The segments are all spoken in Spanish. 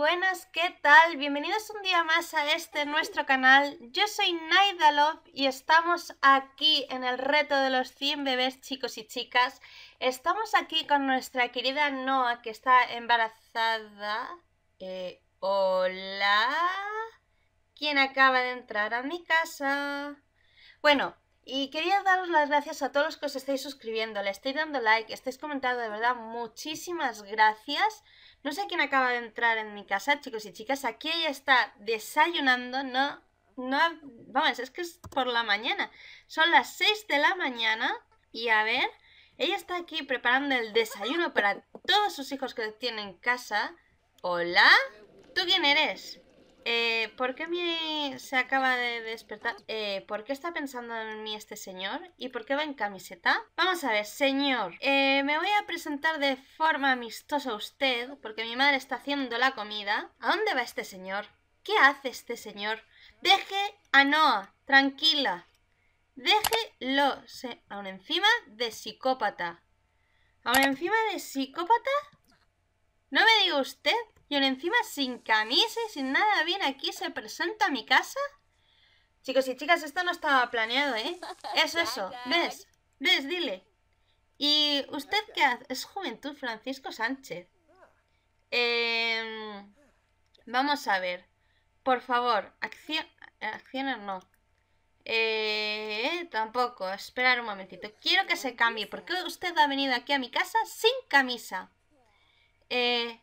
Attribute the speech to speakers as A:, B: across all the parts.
A: buenas, ¿qué tal? Bienvenidos un día más a este nuestro canal. Yo soy Naida Love y estamos aquí en el reto de los 100 bebés chicos y chicas. Estamos aquí con nuestra querida Noa que está embarazada. Eh, hola. ¿Quién acaba de entrar a mi casa? Bueno, y quería daros las gracias a todos los que os estáis suscribiendo, le estáis dando like, estáis comentando, de verdad, muchísimas gracias. No sé quién acaba de entrar en mi casa, chicos y chicas. Aquí ella está desayunando, no, no, vamos, es que es por la mañana. Son las 6 de la mañana y a ver, ella está aquí preparando el desayuno para todos sus hijos que tienen en casa. Hola, ¿tú quién eres? Eh, ¿Por qué se acaba de despertar? Eh, ¿Por qué está pensando en mí este señor? ¿Y por qué va en camiseta? Vamos a ver, señor. Eh, me voy a presentar de forma amistosa a usted porque mi madre está haciendo la comida. ¿A dónde va este señor? ¿Qué hace este señor? Deje a Noah, tranquila. Déjelo, se... aún encima de psicópata. ¿Aún encima de psicópata? ¿No me diga usted y encima sin camisa y sin nada bien aquí se presenta a mi casa. Chicos y chicas, esto no estaba planeado, ¿eh? Es eso, ¿ves? ¿Ves? Dile. ¿Y usted qué hace? Es Juventud Francisco Sánchez. Eh, vamos a ver. Por favor, acción... Acciones no. Eh, tampoco. Esperar un momentito. Quiero que se cambie. ¿Por qué usted ha venido aquí a mi casa sin camisa? Eh...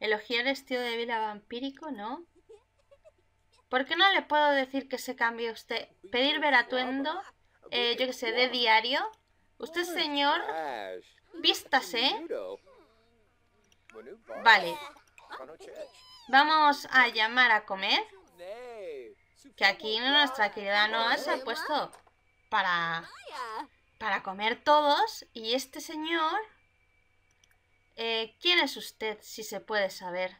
A: Elogiar el estilo de vida vampírico, ¿no? ¿Por qué no le puedo decir que se cambie usted? Pedir ver atuendo,
B: eh, yo que sé, de diario. Usted, señor,
A: vístase. ¿eh? Vale. Vamos a llamar a comer. Que aquí nuestra querida Noa se ha puesto para, para comer todos. Y este señor eh, ¿Quién es usted, si se puede saber?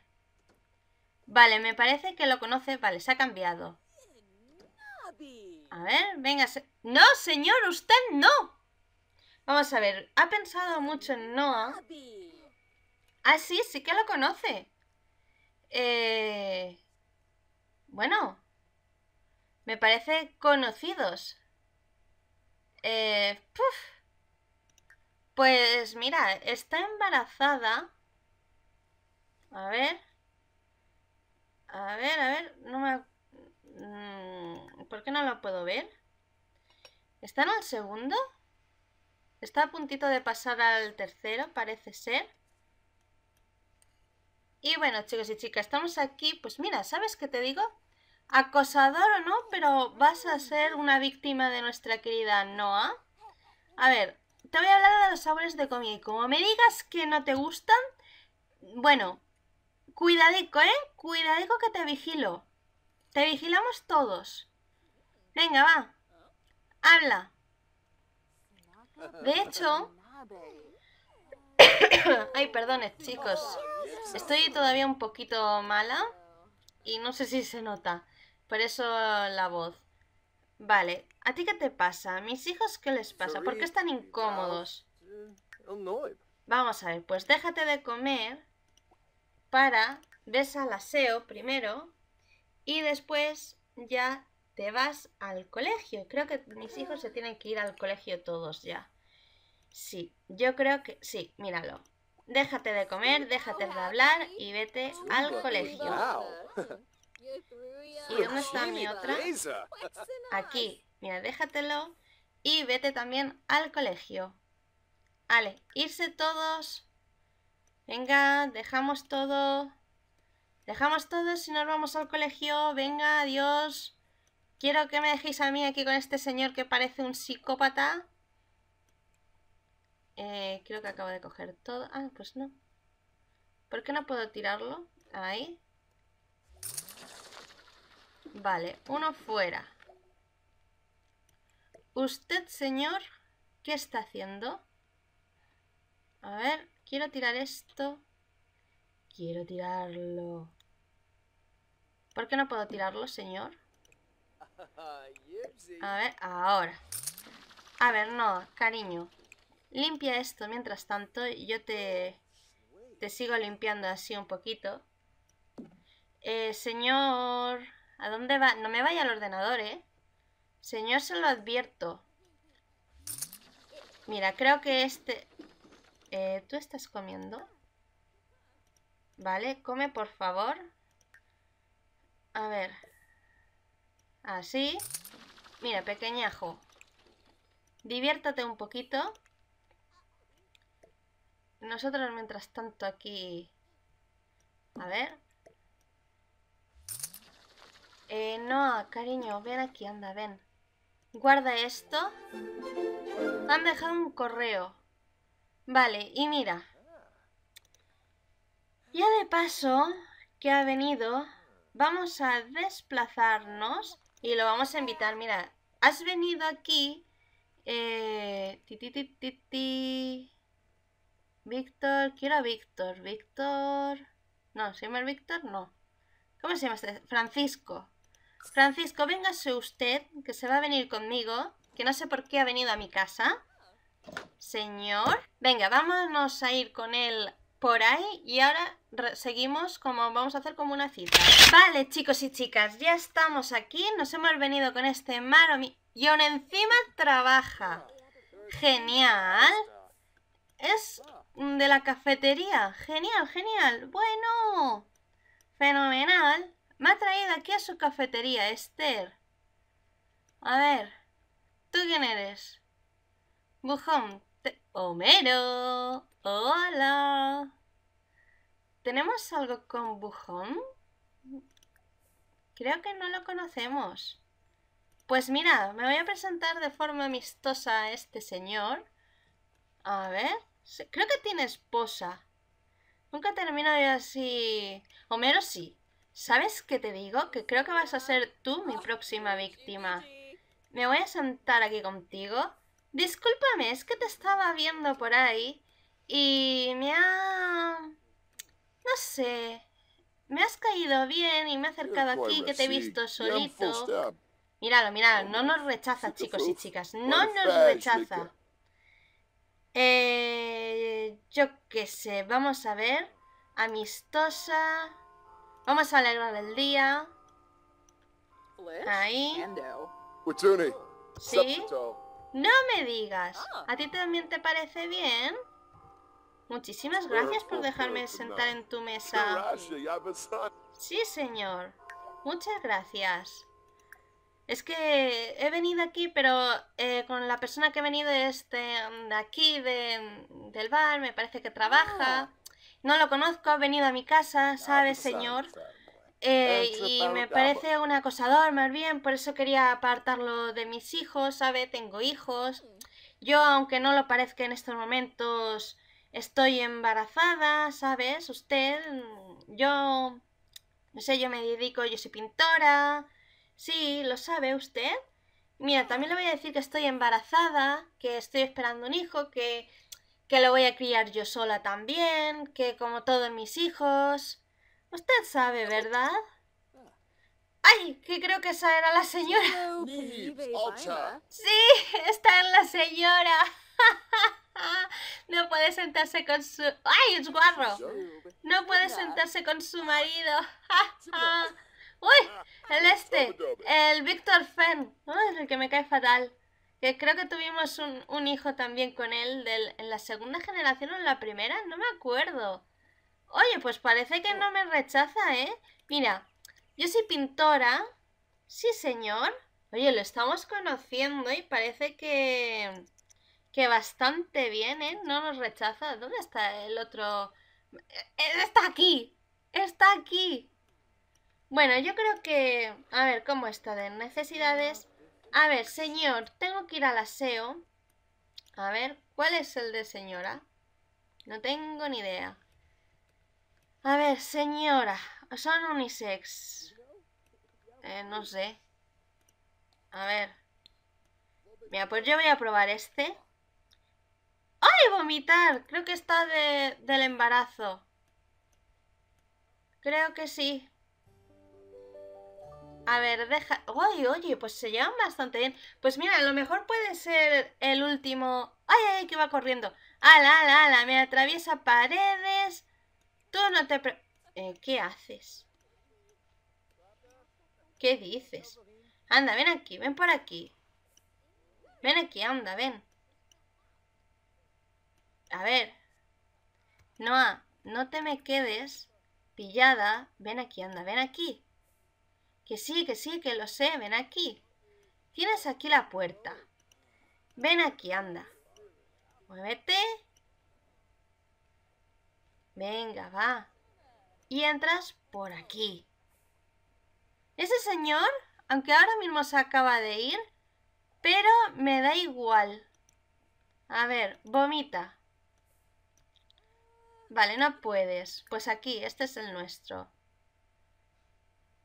A: Vale, me parece que lo conoce. Vale, se ha cambiado. A ver, venga. ¡No, señor! ¡Usted no! Vamos a ver, ha pensado mucho en Noah. Ah, sí, sí que lo conoce. Eh... Bueno. Me parece conocidos. Eh... Puf. Pues mira, está embarazada. A ver. A ver, a ver, no me... Mm, ¿Por qué no la puedo ver? ¿Está en el segundo? Está a puntito de pasar al tercero, parece ser. Y bueno, chicos y chicas, estamos aquí. Pues mira, ¿sabes qué te digo? Acosador o no, pero vas a ser una víctima de nuestra querida Noah. A ver, te voy a hablar de los sabores de comida. Y como me digas que no te gustan, bueno, cuidadico, ¿eh? Cuidadico que te vigilo. Te vigilamos todos. Venga, va. Habla. De hecho... Ay, perdones, chicos. Estoy todavía un poquito mala y no sé si se nota. Por eso la voz. Vale, ¿a ti qué te pasa? ¿Mis hijos qué les pasa? ¿Por qué están incómodos? Eh. Vamos a ver, pues déjate de comer para ves al aseo primero y después ya te vas al colegio. Creo que mis hijos se tienen que ir al colegio todos ya. Sí, yo creo que sí, míralo. Déjate de comer, déjate de hablar y vete al colegio. ¿Y dónde está mi otra? Pues aquí. Mira, déjatelo. Y vete también al colegio. Vale, irse todos. Venga, dejamos todo. Dejamos todo si nos vamos al colegio. Venga, adiós. Quiero que me dejéis a mí aquí con este señor que parece un psicópata. Eh, creo que acabo de coger todo. Ah, pues no. ¿Por qué no puedo tirarlo? Ahí. Vale, uno fuera. Usted, señor, ¿qué está haciendo? A ver, quiero tirar esto. Quiero tirarlo. ¿Por qué no puedo tirarlo, señor? A ver, ahora. A ver, no, cariño. Limpia esto mientras tanto. Yo te, te sigo limpiando así un poquito. Eh, señor... ¿A dónde va? No me vaya al ordenador, ¿eh? Señor, se lo advierto. Mira, creo que este... Eh, ¿Tú estás comiendo? Vale, come por favor. A ver. Así. Ah, Mira, pequeñajo. Diviértate un poquito. Nosotros mientras tanto aquí... A ver. Eh, cariño, ven aquí, anda, ven. Guarda esto. Han dejado un correo. Vale, y mira. Ya de paso que ha venido, vamos a desplazarnos y lo vamos a invitar. Mira, has venido aquí. Eh, ti, Víctor, quiero a Víctor. Víctor. No, ¿se llama Víctor? No. ¿Cómo se llama este? Francisco. Francisco, véngase usted, que se va a venir conmigo, que no sé por qué ha venido a mi casa. Señor, venga, vámonos a ir con él por ahí y ahora seguimos como vamos a hacer como una cita. Vale, chicos y chicas, ya estamos aquí, nos hemos venido con este maro y aún encima trabaja. Genial. Es de la cafetería. Genial, genial. Bueno. Fenomenal. Me ha traído aquí a su cafetería, Esther. A ver, ¿tú quién eres? Bujón. Homero. Hola. ¿Tenemos algo con Bujón? Creo que no lo conocemos. Pues mira, me voy a presentar de forma amistosa a este señor. A ver, creo que tiene esposa. Nunca termino yo así... Homero sí, ¿Sabes qué te digo? Que creo que vas a ser tú mi próxima víctima. Me voy a sentar aquí contigo. Discúlpame, es que te estaba viendo por ahí y me ha... No sé. Me has caído bien y me he acercado aquí que te he visto solito. Míralo, míralo, no nos rechaza chicos y chicas, no nos rechaza. Eh, yo qué sé, vamos a ver. Amistosa. Vamos a alegrar el día. Ahí. ¿Sí? No me digas. Ah. ¿A ti también te parece bien? Muchísimas gracias por dejarme sentar en tu mesa. Sí, señor. Muchas gracias. Es que he venido aquí, pero eh, con la persona que he venido es de, de aquí, del bar, me parece que trabaja. Ah no lo conozco, ha venido a mi casa, ah, pues ¿sabes, señor?
B: Eh, eh, y me parece
A: pues. un acosador más bien, por eso quería apartarlo de mis hijos, ¿sabe? Tengo hijos. Mm. Yo, aunque no lo parezca en estos momentos, estoy embarazada, ¿sabes? Usted, mm, yo, no sé, yo me dedico, yo soy pintora. Sí, lo sabe usted. Mira, también le voy a decir que estoy embarazada, que estoy esperando un hijo, que que lo voy a criar yo sola también, que como todos mis hijos... Usted sabe, ¿verdad? Ah. ¡Ay! Que creo que esa era la señora. Pues, pues, sí, está en la señora. No puede sentarse con su... ¡Ay, es guarro! No puede sentarse con su ah, marido. ¡Uy! Ah, el este, el Víctor Fenn. el que me cae fatal. Que creo que tuvimos un, hijo también con él del, en la segunda generación o en la primera, no me acuerdo. Oye, pues parece que no me rechaza, ¿eh? Mira, yo soy pintora. Sí, señor. Oye, lo estamos conociendo y parece que... Que bastante bien, ¿eh? No nos rechaza. ¿Dónde está el otro? Eh, está aquí. Está aquí. Bueno, yo creo que... A ver, ¿cómo está de necesidades? A ver, señor, tengo que ir al aseo. A ver, ¿cuál es el de señora? No tengo ni idea. A ver, señora, son unisex. Eh, no sé. A ver. Mira, pues yo voy a probar este. ¡Ay, vomitar! Creo que está del embarazo. Creo que sí. A ver, deja... oye, oye, pues se llevan bastante bien. Pues mira, a lo mejor puede ser el último... ¡Ay, ay, que va corriendo! ¡Ala, ala, ala! Me atraviesa paredes. Tú no te... Eh, ¿Qué haces? ¿Qué dices? Anda, ven aquí, ven por aquí. Ven aquí, anda, ven. A ver. Noah, no te me quedes pillada. Ven aquí, anda, ven aquí. Que sí, que sí, que lo sé, ven aquí. Tienes aquí la puerta. Ven aquí, anda. Muévete. Venga, va. Y entras por aquí. Ese señor, aunque ahora mismo se acaba de ir, pero me da igual. A ver, vomita. Vale, no puedes. Pues aquí, este es el nuestro.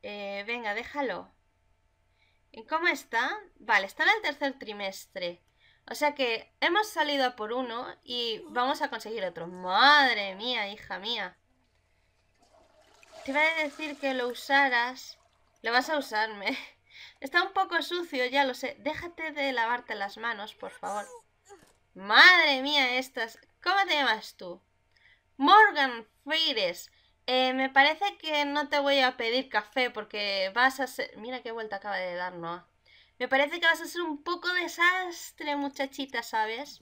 A: Eh, venga, déjalo. ¿Y cómo está? Vale, está en el tercer trimestre. O sea que hemos salido por uno y vamos a conseguir otro. Madre mía, hija mía. Te iba a decir que lo usaras. Lo vas a usarme. Está un poco sucio, ya lo sé. Déjate de lavarte las manos, por favor. Madre mía, estas. ¿Cómo te llamas tú? Morgan Freires. Eh, me parece que no te voy a pedir café porque vas a ser... Mira qué vuelta acaba de dar Noah. Me parece que vas a ser un poco desastre, muchachita, ¿sabes?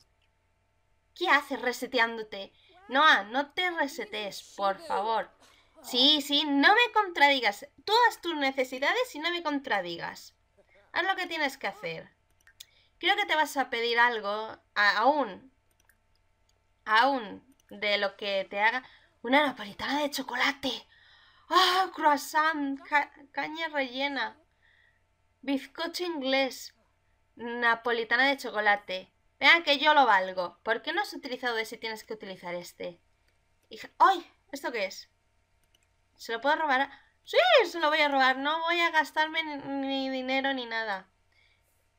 A: ¿Qué haces reseteándote? Noah, no te resetees, por favor. Sí, sí, no me contradigas. todas tus necesidades y no me contradigas. Haz lo que tienes que hacer. Creo que te vas a pedir algo, aún, aún, de lo que te haga... Una napolitana de chocolate. ¡Ah! croissant, caña rellena. Bizcocho inglés. Napolitana de chocolate. Vean que yo lo valgo. ¿Por qué no has utilizado ese si tienes que utilizar este? ¡ay! ¿Esto qué es? ¿Se lo puedo robar? ¡Sí! Se lo voy a robar. No voy a gastarme ni dinero ni nada.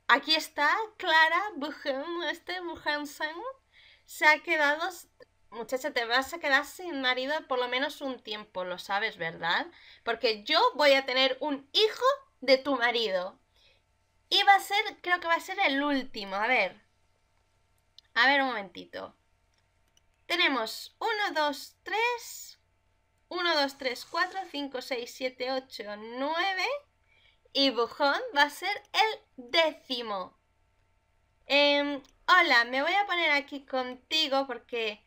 A: Aquí está Clara este Buchensen. Se ha quedado muchacha, te vas a quedar sin marido por lo menos un tiempo, lo sabes, ¿verdad? Porque yo voy a tener un hijo de tu marido. Y va a ser, creo que va a ser el último, a ver. A ver un momentito. Tenemos 1, 2, 3, 1, 2, 3, 4, 5, 6, 7, 8, 9 y Bujón va a ser el décimo. Em, hola, me voy a poner aquí contigo porque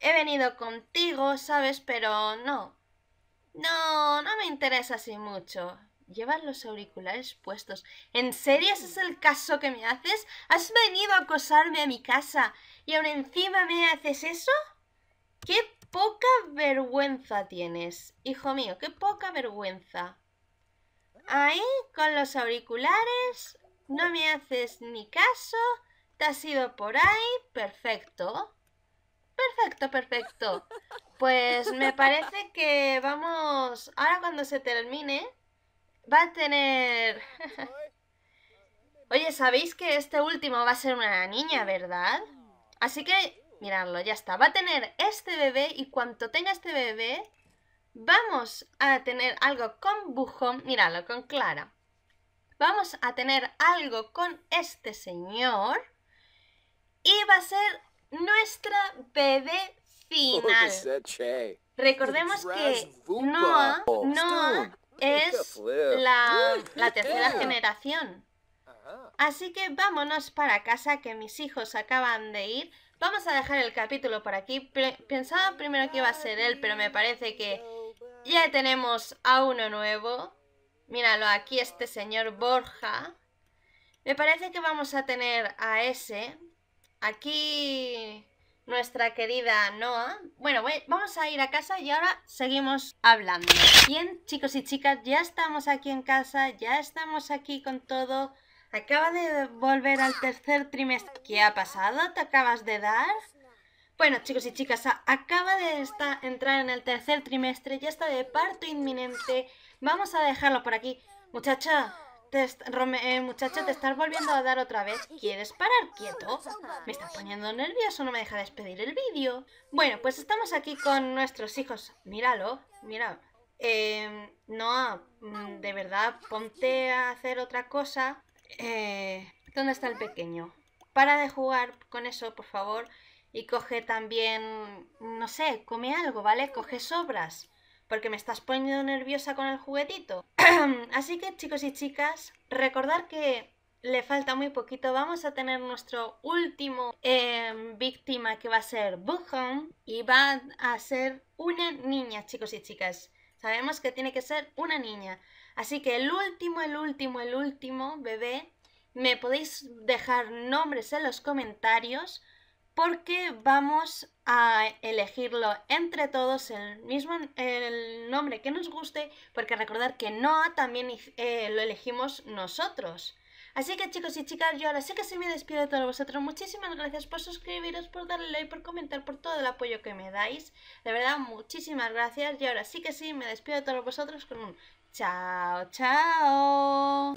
A: he venido contigo, ¿sabes? Pero no. No, no me interesa así mucho. Llevas los auriculares puestos. ¿En serio ese es el caso que me haces? ¿Has venido a acosarme a mi casa y aún encima me haces eso? ¡Qué poca vergüenza tienes! Hijo mío, qué poca vergüenza. Ahí, con los auriculares, no me haces ni caso, te has ido por ahí, perfecto. Perfecto, perfecto. Pues me parece que vamos, ahora cuando se termine, va a tener... Oye, sabéis que este último va a ser una niña, ¿verdad? Así que, miradlo, ya está. Va a tener este bebé y cuanto tenga este bebé, vamos a tener algo con Bujón, míralo con Clara. Vamos a tener algo con este señor y va a ser nuestra bebé oh, final. Recordemos que Noah, es la, la tercera generación. Uh-huh. Así que vámonos para casa que mis hijos acaban de ir. Vamos a dejar el capítulo por aquí. Pensaba primero que iba a ser él, pero me parece que ya tenemos a uno nuevo. Míralo, aquí este señor Borja. Me parece que vamos a tener a ese Aquí nuestra querida Noah. Bueno, vamos a ir a casa y ahora seguimos hablando. Bien, chicos y chicas, ya estamos aquí en casa, ya estamos aquí con todo. Acaba de volver al tercer trimestre. ¿Qué ha pasado? ¿Te acabas de dar? Bueno, chicos y chicas, acaba de estar entrar en el tercer trimestre, ya está de parto inminente. Vamos a dejarlo por aquí. Muchacha, eh, muchacho, te estás volviendo a dar otra vez. ¿Quieres parar quieto? Me estás poniendo nervioso, no me deja despedir el vídeo. Bueno, pues estamos aquí con nuestros hijos. Míralo, mira. Em, no, mm, de verdad, ponte a hacer otra cosa. Eh, ¿Dónde está el pequeño? Para de jugar con eso, por favor. Y coge también, no sé, come algo, ¿vale? Coge sobras. Porque me estás poniendo nerviosa con el juguetito. Así que chicos y chicas, recordar que le falta muy poquito. Vamos a tener nuestro último em, víctima que va a ser Buchon y va a ser una niña, chicos y chicas. Sabemos que tiene que ser una niña. Así que el último, el último, el último bebé, me podéis dejar nombres en los comentarios porque vamos a elegirlo entre todos el mismo el nombre que nos guste, porque recordar que Noah también eh, lo elegimos nosotros. Así que chicos y chicas, yo ahora sí que sí me despido de todos vosotros. Muchísimas gracias por suscribiros, por darle like, por comentar, por todo el apoyo que me dais. De verdad, muchísimas gracias. Y ahora sí que sí, me despido de todos vosotros con un chao, chao.